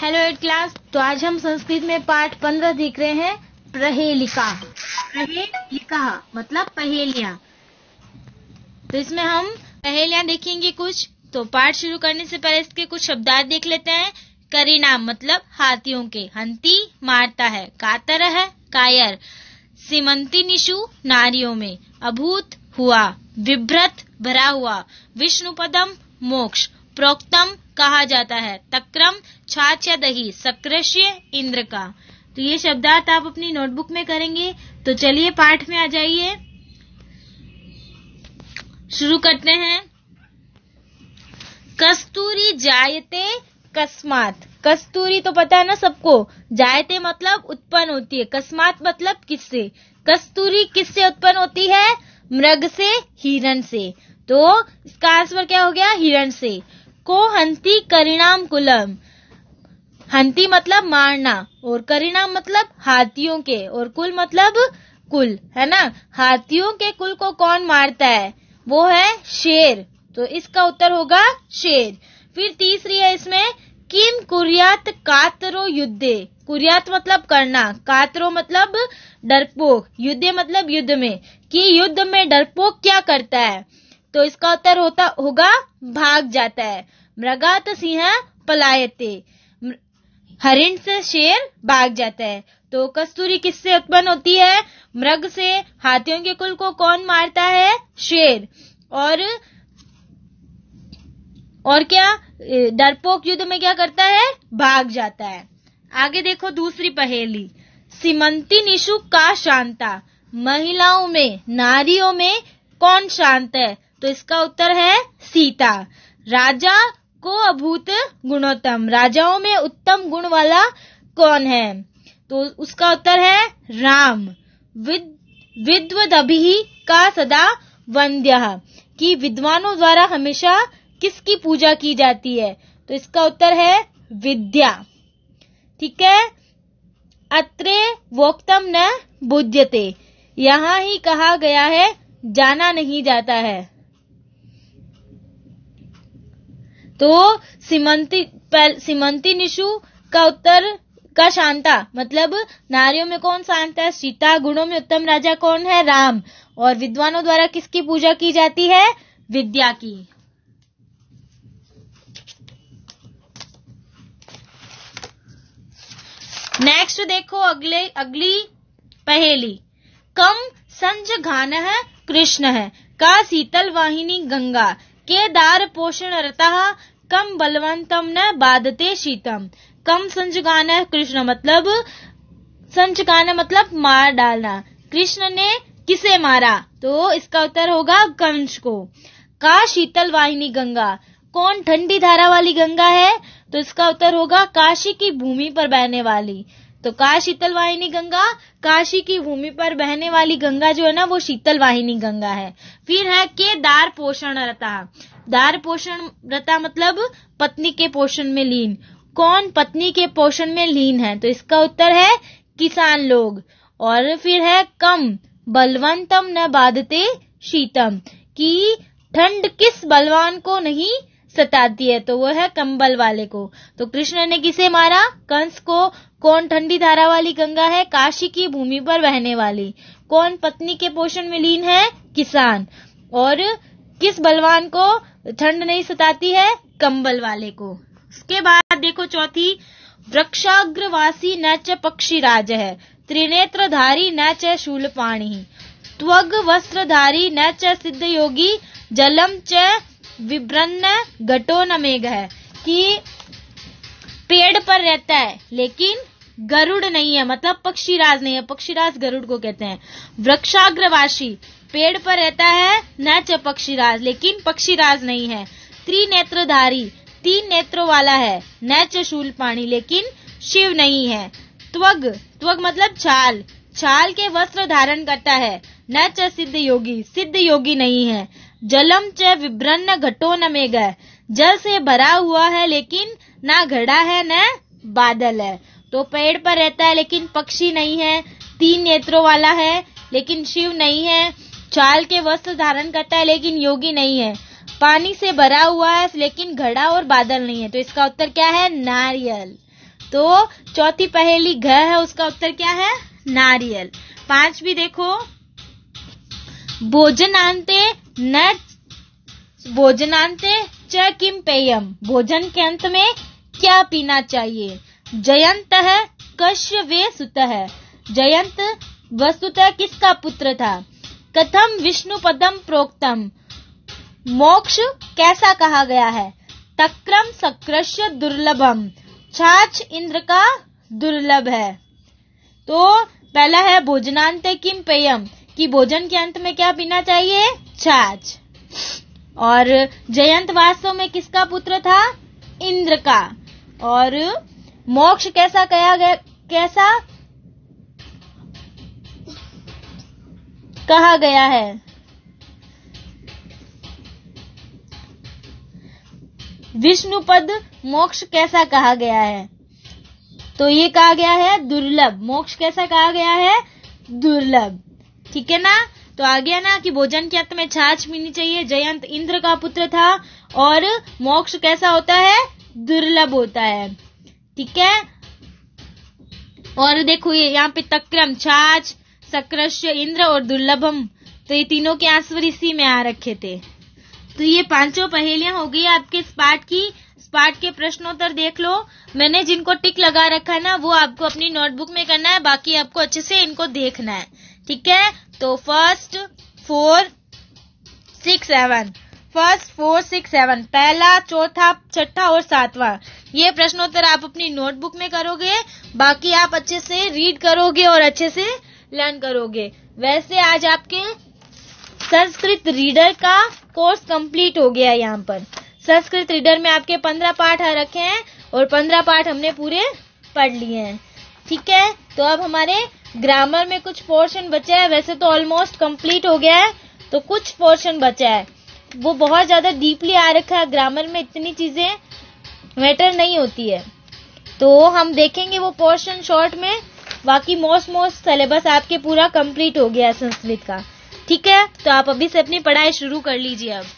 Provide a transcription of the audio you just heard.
hello eight class तो आज हम संस्कृत में पाठ पंद्रह देख रहे हैं प्रहेलिका प्रहेलिका मतलब पहेलियां तो इसमें हम पहेलियां देखेंगे कुछ तो पाठ शुरू करने से पहले इसके कुछ शब्दार्थ देख लेते हैं करीनाम मतलब हाथियों के हंती मारता है कातर है कायर सीमंती निशु नारियों में अभूत हुआ विभ्रत भरा हुआ विष्णुपदम मोक्ष प्रोक्तम कहा जाता है तक्रम छाछ या दही सकृष्य इंद्र का तो ये शब्दार्थ आप अपनी नोटबुक में करेंगे तो चलिए पाठ में आ जाइए शुरू करते हैं कस्तूरी जायते कस्मात कस्तूरी तो पता है ना सबको जायते मतलब उत्पन्न होती है कस्मात मतलब किससे कस्तूरी किससे उत्पन्न होती है मृग से हिरण से तो इसका आंसर क्या हो गया हिरण से को हंती करिणाम कुलम हंती मतलब मारना और करिणाम मतलब हाथियों के और कुल मतलब कुल है ना हाथियों के कुल को कौन मारता है वो है शेर तो इसका उत्तर होगा शेर फिर तीसरी है इसमें किम कुरियात कातरो युद्धे कुरियात मतलब करना कातरो मतलब डरपोक युद्ध मतलब युद्ध में कि युद्ध में डरपोक क्या करता है तो इसका उत्तर होता होगा भाग जाता है मृगात सिंह पलायते हरिण से शेर भाग जाता है तो कस्तूरी किससे उत्पन्न होती है मृग से हाथियों के कुल को कौन मारता है शेर और और क्या डरपोक युद्ध में क्या करता है भाग जाता है आगे देखो दूसरी पहेली सीमंती निशु का शांता महिलाओं में नारियों में कौन शांत है तो इसका उत्तर है सीता राजा को अभूत गुणोत्तम राजाओं में उत्तम गुण वाला कौन है तो उसका उत्तर है राम विद विद्वदभि का सदा वंद्य कि विद्वानों द्वारा हमेशा किसकी पूजा की जाती है तो इसका उत्तर है विद्या ठीक है अत्रे वोक्तम न बुद्धते यहाँ ही कहा गया है जाना नहीं जाता है तो सीमंती सीमंती निशु का उत्तर का शांता मतलब नारियों में कौन शांत है सीता गुणों में उत्तम राजा कौन है राम और विद्वानों द्वारा किसकी पूजा की जाती है विद्या की नेक्स्ट देखो अगले अगली पहेली कम संज घान है कृष्ण है का शीतल वाहिनी गंगा केदार पोषण रता कम बलवंतम न बाधते शीतम कम संचकान कृष्ण मतलब संचकान मतलब मार डालना कृष्ण ने किसे मारा तो इसका उत्तर होगा कंस को का शीतल वाहिनी गंगा कौन ठंडी धारा वाली गंगा है तो इसका उत्तर होगा काशी की भूमि पर बहने वाली तो का शीतल वाहिनी गंगा काशी की भूमि पर बहने वाली गंगा जो है ना वो शीतल वाहिनी गंगा है फिर है के दार पोषण रता दार पोषण रता मतलब पत्नी के पोषण में लीन कौन पत्नी के पोषण में लीन है तो इसका उत्तर है किसान लोग और फिर है कम बलवंतम न बाधते शीतम कि ठंड किस बलवान को नहीं सताती है तो वो है कंबल वाले को तो कृष्ण ने किसे मारा कंस को कौन ठंडी धारा वाली गंगा है काशी की भूमि पर बहने वाली कौन पत्नी के पोषण में लीन है किसान और किस बलवान को ठंड नहीं सताती है कंबल वाले को उसके बाद देखो चौथी वृक्षाग्रवासी न च पक्षी राज है त्रिनेत्रधारी न च पाणी त्वग वस्त्रधारी न च सिद्ध योगी जलम च विब्रन्न घटो नमेघ है कि पेड़ पर रहता है लेकिन गरुड़ नहीं है मतलब पक्षीराज नहीं है पक्षीराज गरुड़ को कहते हैं वृक्षाग्रवासी पेड़ पर रहता है न च पक्षीराज लेकिन पक्षीराज नहीं है त्रिनेत्रधारी तीन नेत्रों वाला है न च शूल पाणी लेकिन शिव नहीं है त्वग त्वग मतलब छाल छाल के वस्त्र धारण करता है न च सिद्ध योगी सिद्ध योगी नहीं है जलम च विभ्रन्न घटो न में गए जल से भरा हुआ है लेकिन ना घड़ा है न बादल है तो पेड़ पर रहता है लेकिन पक्षी नहीं है तीन नेत्रों वाला है लेकिन शिव नहीं है चाल के वस्त्र धारण करता है लेकिन योगी नहीं है पानी से भरा हुआ है लेकिन घड़ा और बादल नहीं है तो इसका उत्तर क्या है नारियल तो चौथी पहेली घ है उसका उत्तर क्या है नारियल पांच भी देखो भोजनांते न भोजनांत च किम पेयम भोजन के अंत में क्या पीना चाहिए जयंत है कश्य वे सुत है जयंत वस्तुतः किसका पुत्र था कथम विष्णु पदम प्रोक्तम मोक्ष कैसा कहा गया है तक्रम सक्रश्य दुर्लभम छाछ इंद्र का दुर्लभ है तो पहला है भोजनांत किम पेयम कि भोजन के अंत में क्या पीना चाहिए छाछ और जयंत वास्तव में किसका पुत्र था इंद्र का और मोक्ष कैसा कहा गया कैसा कहा गया है विष्णुपद मोक्ष कैसा कहा गया है तो ये कहा गया है दुर्लभ मोक्ष कैसा कहा गया है दुर्लभ ठीक है ना तो आ गया ना कि भोजन के अंत में छाछ पीनी चाहिए जयंत इंद्र का पुत्र था और मोक्ष कैसा होता है दुर्लभ होता है ठीक है और देखो ये यहाँ पे तक्रम छाछ सक्रश इंद्र और दुर्लभम तो ये तीनों के आंसर इसी में आ रखे थे तो ये पांचों पहेलियां हो गई आपके इस पाठ की स्पाट के प्रश्नोत्तर देख लो मैंने जिनको टिक लगा रखा है ना वो आपको अपनी नोटबुक में करना है बाकी आपको अच्छे से इनको देखना है ठीक है तो first four six seven first four six seven पहला चौथा छठा और सातवां ये प्रश्नोत्तर आप अपनी नोटबुक में करोगे बाकी आप अच्छे से रीड करोगे और अच्छे से लर्न करोगे वैसे आज आपके संस्कृत रीडर का कोर्स कंप्लीट हो गया यहाँ पर संस्कृत रीडर में आपके पंद्रह पाठ रखे हैं और पंद्रह पाठ हमने पूरे पढ़ लिए हैं ठीक है तो अब हमारे ग्रामर में कुछ पोर्शन बचा है वैसे तो ऑलमोस्ट कंप्लीट हो गया है तो कुछ पोर्शन बचा है वो बहुत ज़्यादा डीपली आ रखा है ग्रामर में इतनी चीज़ें मैटर नहीं होती है तो हम देखेंगे वो पोर्शन शॉर्ट में बाकी मोस्ट मोस्ट सिलेबस आपके पूरा कंप्लीट हो गया है संस्कृत का ठीक है तो आप अभी से अपनी पढ़ाई शुरू कर लीजिए अब